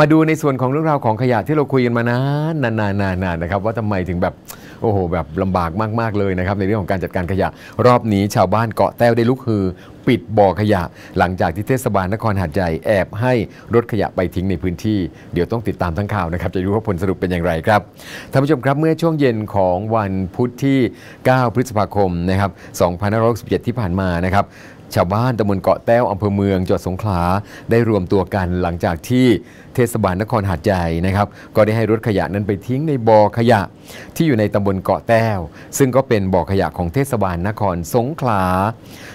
มาดูในส่วนของเรื่องราวของขยะที่เราคุยกันมานานนานๆนานนะครับ ว่าทำไมถึงแบบโอ้โห แบบลำบากมาก ๆ เลยนะครับ ในเรื่องของการจัดการขยะรอบนี้ชาวบ้านเกาะแต้วได้ลุกฮือปิดบ่อขยะหลังจากที่เทศบาลนครหาดใหญ่แอบให้รถขยะไปทิ้งในพื้นที่ เดี๋ยวต้องติดตามทั้งข่าวนะครับ จะรู้ว่าผลสรุปเป็นอย่างไรครับท่านผู้ชมครับเมื่อช่วงเย็นของวันพุธที่ 9 พฤษภาคมนะครับ 2567ที่ผ่านมานะครับชาวบ้านตำบลเกาะแต้วอำเภอเมืองจังหวัดสงขลาได้รวมตัวกันหลังจากที่เทศบาลนครหาดใหญ่นะครับก็ได้ให้รถขยะนั้นไปทิ้งในบ่อขยะที่อยู่ในตำบลเกาะแต้ว ซึ่งก็เป็นบ่อขยะของเทศบาลนครสงขลา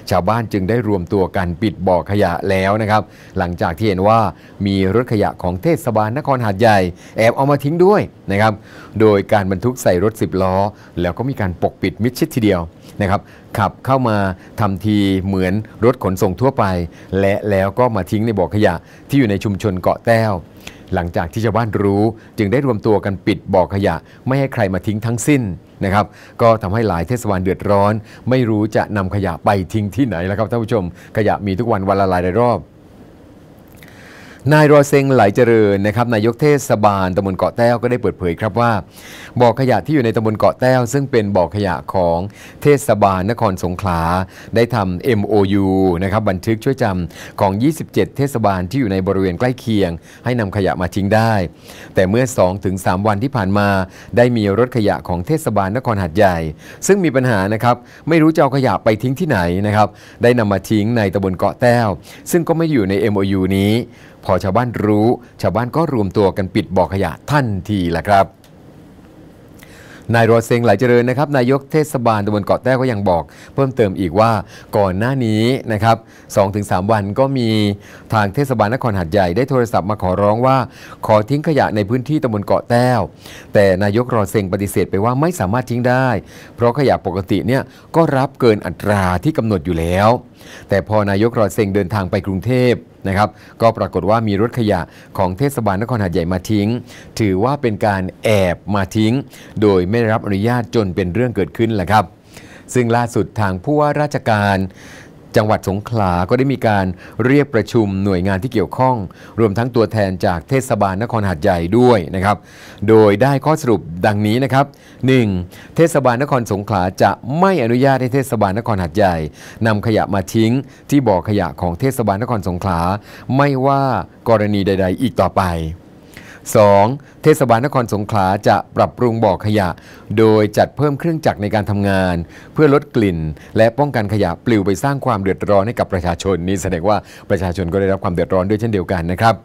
ชาวบ้านจึงได้รวมตัวกันปิดบ่อขยะแล้วนะครับ หลังจากที่เห็นว่ามีรถขยะของเทศบาลนครหาดใหญ่แอบเอามาทิ้งด้วยนะครับโดยการบรรทุกใส่รถ10ล้อ แล้วก็มีการปกปิดมิดชิดทีเดียวนะครับขับเข้ามา ทำทีเหมือนรถขนส่งทั่วไป และแล้วก็มาทิ้งในบ่อขยะที่อยู่ในชุมชนเกาะแต้วหลังจากที่ชาวบ้านรู้จึงได้รวมตัวกันปิดบ่อขยะ ไม่ให้ใครมาทิ้งทั้งสิ้นนะครับ ก็ทำให้หลายเทศบาลเดือดร้อน ไม่รู้จะนำขยะไปทิ้งที่ไหนแล้วครับท่านผู้ชม ขยะมีทุกวันวันละหลาย รอบนายรอเซงไหลเจริญนะครับ นายกเทศบาลตำบลเกาะแต้วก็ได้เปิดเผยครับว่า บ่อขยะที่อยู่ในตำบลเกาะแต้ว ซึ่งเป็นบ่อขยะของเทศบาลนครสงขลาได้ทำ MOU นะครับบันทึกช่วยจำของ 27 เทศบาลที่อยู่ในบริเวณใกล้เคียง ให้นำขยะมาทิ้งได้ แต่เมื่อ 2-3 วันที่ผ่านมาได้มีรถขยะของเทศบาลนครหัดใหญ่ ซึ่งมีปัญหานะครับ ไม่รู้จะเอาขยะไปทิ้งที่ไหนนะครับได้นำมาทิ้งในตำบลเกาะแต้วซึ่งก็ไม่อยู่ใน MOU นี้พอชาวบ้านรู้ชาวบ้านก็รวมตัวกันปิดบ่อขยะทันทีแหละครับนายรอเซงหลายเจริญนะครับนายกเทศบาลตำบลเกาะแต้ก็ยังบอก เพิ่มเติมอีกว่าก่อนหน้านี้นะครับสองถึงสามวันก็มีทางเทศบาลนครหัดใหญ่ได้โทรศัพท์มาขอร้องว่า ขอทิ้งขยะในพื้นที่ตำบลเกาะแต้ว แต่นายกรอเซงปฏิเสธไปว่าไม่สามารถทิ้งได้ เพราะขยะปกติเนี่ยก็รับเกินอัตราที่กำหนดอยู่แล้ว แต่พอนายกรอเซงเดินทางไปกรุงเทพนะครับ ก็ปรากฏว่ามีรถขยะของเทศบาลนครหาดใหญ่มาทิ้ง ถือว่าเป็นการแอบมาทิ้ง โดยไม่ได้รับอนุญาตจนเป็นเรื่องเกิดขึ้นแหละครับ ซึ่งล่าสุดทางผู้ว่าราชการจังหวัดสงขลา ก็ได้มีการเรียกประชุมหน่วยงานที่เกี่ยวข้อง รวมทั้งตัวแทนจากเทศบาลนครหาดใหญ่ด้วยนะครับ โดยได้ข้อสรุปดังนี้นะครับ 1. เทศบาลนครสงขลาจะไม่อนุญาตให้เทศบาลนครหาดใหญ่นำขยะมาทิ้งที่บ่อขยะของเทศบาลนครสงขลาไม่ว่ากรณีใด ๆ อีกต่อไป 2. เทศบาลนครสงขลาจะปรับปรุงบ่อขยะ โดยจัดเพิ่มเครื่องจักรในการทำงาน เพื่อลดกลิ่น และป้องกันขยะปลิวไปสร้างความเดือดร้อนให้กับประชาชนนี่แสดงว่าประชาชนก็ได้รับความเดือดร้อนด้วยเช่นเดียวกันนะครับ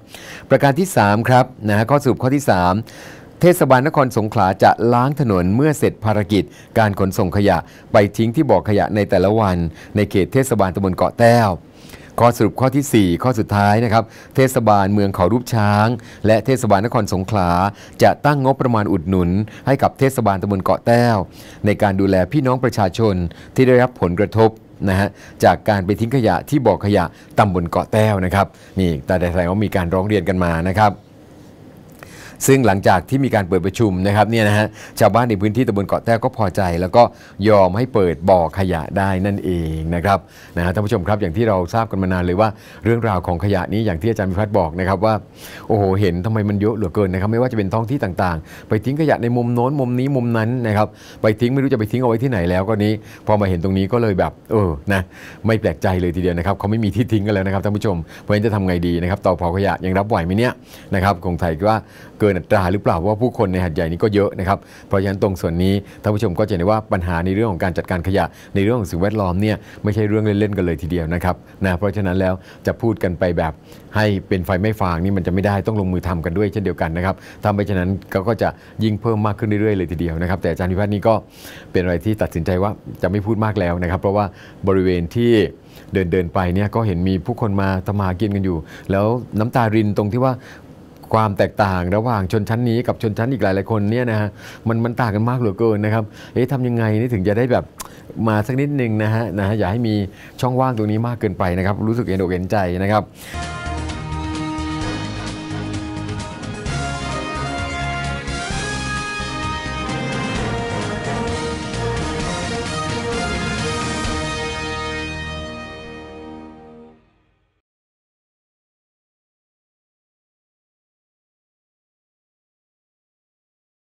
ประการที่3ครับนะข้อสรุปข้อที่ 3 เทศบาลนครสงขลาจะล้างถนนเมื่อเสร็จภารกิจ การขนส่งขยะไปทิ้งที่บ่อขยะในแต่ละวันในเขตเทศบาลตำบลเกาะแต้วข้อสรุปข้อที่ 4 ข้อสุดท้ายนะครับ เทศบาลเมืองเขารูปช้าง และเทศบาลนครสงขลาจะตั้งงบประมาณอุดหนุน ให้กับเทศบาลตำบลเกาะแต้วในการดูแลพี่น้องประชาชนที่ได้รับผลกระทบนะฮะจากการไปทิ้งขยะที่บ่อขยะตำบลเกาะแต้วนะครับนี่แต่แดงว่ามีการร้องเรียนกันมานะครับซึ่งหลังจากที่มีการเปิดประชุมนะครับเนี่ยนะฮะชาวบ้านในพื้นที่ตำบลเกาะแต้วก็พอใจแล้วก็ยอมให้เปิดบ่อขยะได้นั่นเอง นะครับนะฮะท่านผู้ชมครับอย่างที่เราทราบกันมานานเลยว่าเรื่องราวของขยะนี้อย่างที่อาจารย์พิพัฒน์บอกนะครับ ว่าโอ้โหเห็นทำไมมันเยอะเหลือเกินนะครับไม่ว่าจะเป็นท้องที่ต่างๆ ไปทิ้งขยะในมุมโน้นมุมนี้มุมนั้นนะครับไปทิ้งไม่รู้จะไปทิ้งเอาไว้ที่ไหนแล้วก็นี้พอมาเห็นตรงนี้ก็เลยแบบเออนะไม่แปลกใจเลยทีเดียวนะครับเขาไม่มีที่ทิ้งกันแล้วนะครับท่านผู้ชมเพราะฉะนั้นจะทำไงดีนะครับต่อพอขยะยังรับไหวไหมเนี่ยนะครับคงไทยว่าเกินอัตราหรือเปล่าว่าผู้คนในหัดใหญ่นี้ก็เยอะนะครับ เพราะฉะนั้นตรงส่วนนี้ท่านผู้ชมก็จะเห็นว่าปัญหาในเรื่องของการจัดการขยะในเรื่องของสิ่งแวดล้อมเนี่ยไม่ใช่เรื่องเล่นๆกันเลยทีเดียวนะครับนะเพราะฉะนั้นแล้วจะพูดกันไปแบบให้เป็นไฟไม่ฟางนี่มันจะไม่ได้ต้องลงมือทำกันด้วยเช่นเดียวกันนะครับทำไปฉะนั้นก็จะยิ่งเพิ่มมากขึ้นเรื่อยๆเลยทีเดียวนะครับ แต่อาจารย์พิพัฒน์นี่ก็เป็นอะไรที่ตัดสินใจว่าจะไม่พูดมากแล้วนะครับ เพราะว่าบริเวณที่เดินเดินไปเนี่ยก็เห็นมีผู้คนมาตมากินกันอยู่ แล้วน้ำตารินตรงที่ว่าความแตกต่างระหว่างชนชั้นนี้กับชนชั้นอีกหลายหลายคนเนี่ยนะฮะมันมันต่างกันมากเหลือเกินนะครับเอ๊ะทำยังไงนี่ถึงจะได้แบบมาสักนิดนึงนะฮะนะฮะอย่าให้มีช่องว่างตรงนี้มากเกินไปนะครับรู้สึกเอ็นอกเอ็นใจนะครับ